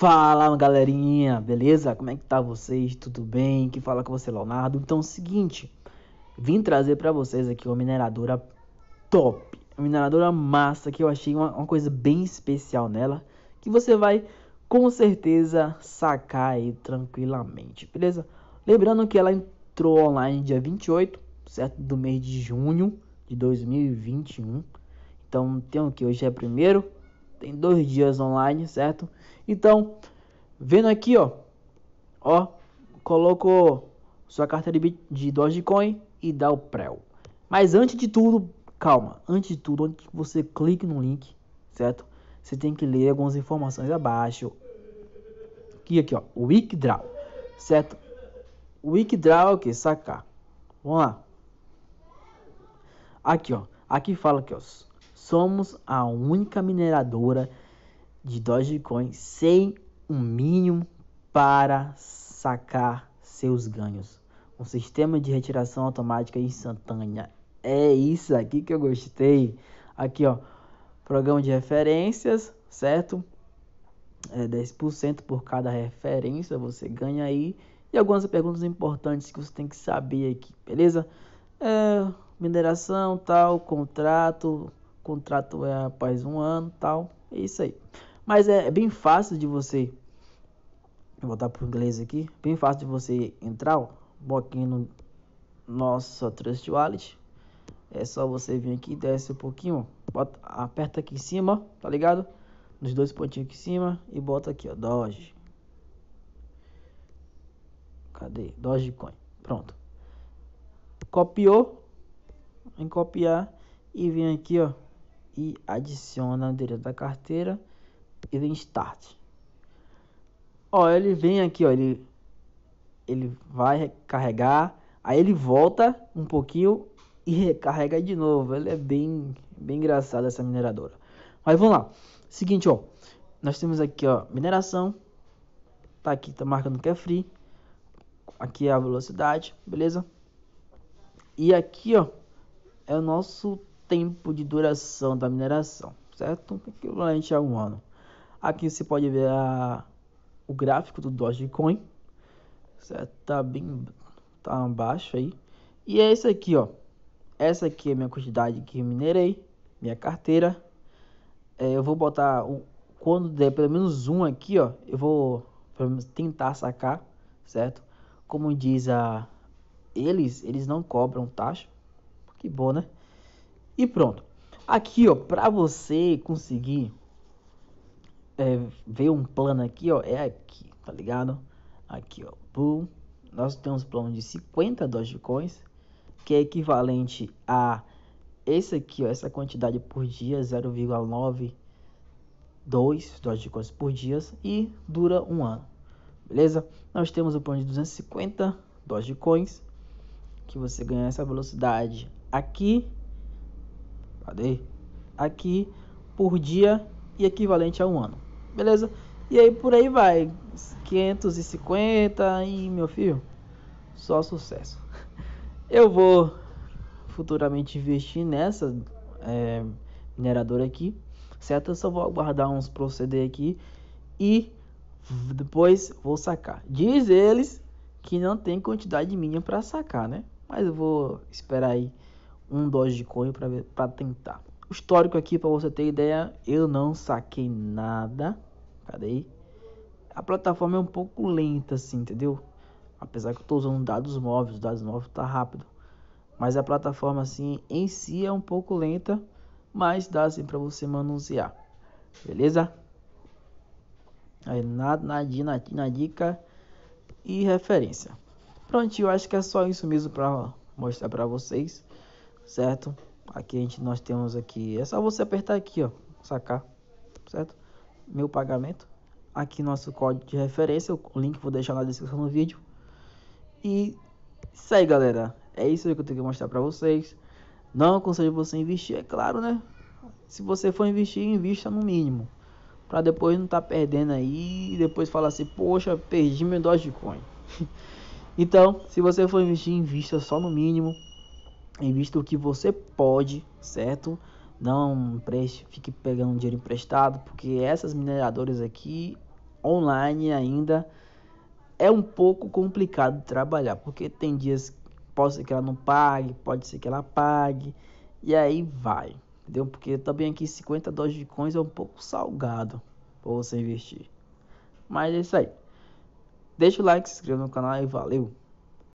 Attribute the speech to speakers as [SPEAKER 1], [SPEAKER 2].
[SPEAKER 1] Fala galerinha, beleza? Como é que tá vocês? Tudo bem? Que fala com você, Leonardo. Então, é o seguinte, vim trazer para vocês aqui uma mineradora top, uma mineradora massa que eu achei uma, uma, coisa bem especial nela, que você vai com certeza sacar aí tranquilamente, beleza? Lembrando que ela entrou online dia 28, certo? Do mês de junho de 2021. Então, tem o que? Hoje é primeiro tem dois dias online, certo? Então, vendo aqui, ó. Ó, colocou sua carteira de, de Dogecoin e dá o pré. Mas antes de tudo, calma. Antes de tudo, antes que você clique no link, certo? Você tem que ler algumas informações abaixo. Aqui, aqui, ó. o Wikidraw, certo? Wikidraw é o que? Sacar. Vamos lá. Aqui, ó. Aqui fala que, os Somos a única mineradora de Dogecoin sem um mínimo para sacar seus ganhos. Um sistema de retiração automática instantânea. É isso aqui que eu gostei. Aqui, ó. Programa de referências, certo? É 10% por cada referência você ganha aí. E algumas perguntas importantes que você tem que saber aqui, beleza? É, mineração, tal, contrato, contrato é após um ano tal. É isso aí. Mas é, é bem fácil de você. Vou para pro inglês aqui. Bem fácil de você entrar, ó. Boquinha no nossa Trust Wallet. É só você vir aqui, desce um pouquinho, bota, aperta aqui em cima, tá ligado? Nos dois pontinhos aqui em cima e bota aqui, ó, Doge. Cadê? Dogecoin. Pronto. Copiou. Em copiar e vem aqui, ó, e adiciona o endereço da carteira e vem Start. Ó, ele vem aqui, ó, ele, ele vai carregar, aí ele volta um pouquinho e recarrega de novo. Ele é bem, bem engraçado essa mineradora. Mas vamos lá. Seguinte, ó, nós temos aqui, ó, mineração. Tá aqui, tá marcando que é free. Aqui é a velocidade, beleza? E aqui, ó, é o nosso tempo de duração da mineração, certo? Equivalente a um ano. Aqui você pode ver a, o gráfico do Dogecoin, certo? Tá bem tá abaixo aí. E é esse aqui, ó. Essa aqui é a minha quantidade que minerei, minha carteira. É, eu vou botar o, quando der pelo menos um aqui, ó, eu vou tentar sacar, certo? Como diz a eles, eles não cobram taxa. Que bom, né? E pronto. Aqui, ó, para você conseguir é, ver um plano aqui, ó, é aqui, tá ligado? Aqui, ó, boom. Nós temos plano de 50 Dogecoins, que é equivalente a esse aqui, ó, essa quantidade por dia, 0,92 Dogecoins por dia e dura um ano. Beleza? Nós temos o plano de 250 Dogecoins, que você ganha essa velocidade aqui AD aqui por dia e equivalente a um ano. Beleza? E aí por aí vai. 550 e meu filho, só sucesso. Eu vou futuramente investir nessa é, mineradora aqui, certo? Eu só vou aguardar uns proceder aqui e depois vou sacar. Diz eles que não tem quantidade mínima para sacar, né? Mas eu vou esperar aí um Dogecoin para tentar. O histórico aqui, para você ter ideia, eu não saquei nada. Cadê A plataforma é um pouco lenta, assim, entendeu? Apesar que eu estou usando dados móveis, dados móveis tá rápido. Mas a plataforma, assim, em si é um pouco lenta, mas dá, assim, para você manusear. Beleza? Aí, nada, nada na dica e referência. Pronto, eu acho que é só isso mesmo para mostrar para vocês certo? Aqui a gente nós temos aqui, é só você apertar aqui, ó, sacar, certo? Meu pagamento. Aqui nosso código de referência, o link vou deixar na descrição do vídeo. E isso aí, galera. É isso que eu tenho que mostrar para vocês. Não aconselho você investir, é claro, né? Se você for investir, invista no mínimo. Para depois não estar tá perdendo aí e depois falar assim, poxa, perdi meu Dogecoin. então, se você for investir, invista só no mínimo. Invista o que você pode, certo? Não preste, fique pegando dinheiro emprestado, porque essas mineradoras aqui online ainda é um pouco complicado trabalhar, porque tem dias pode ser que ela não pague, pode ser que ela pague, e aí vai, entendeu? Porque também aqui 50 dólares de coins é um pouco salgado para você investir. Mas é isso aí. Deixa o like, se inscreva no canal e valeu!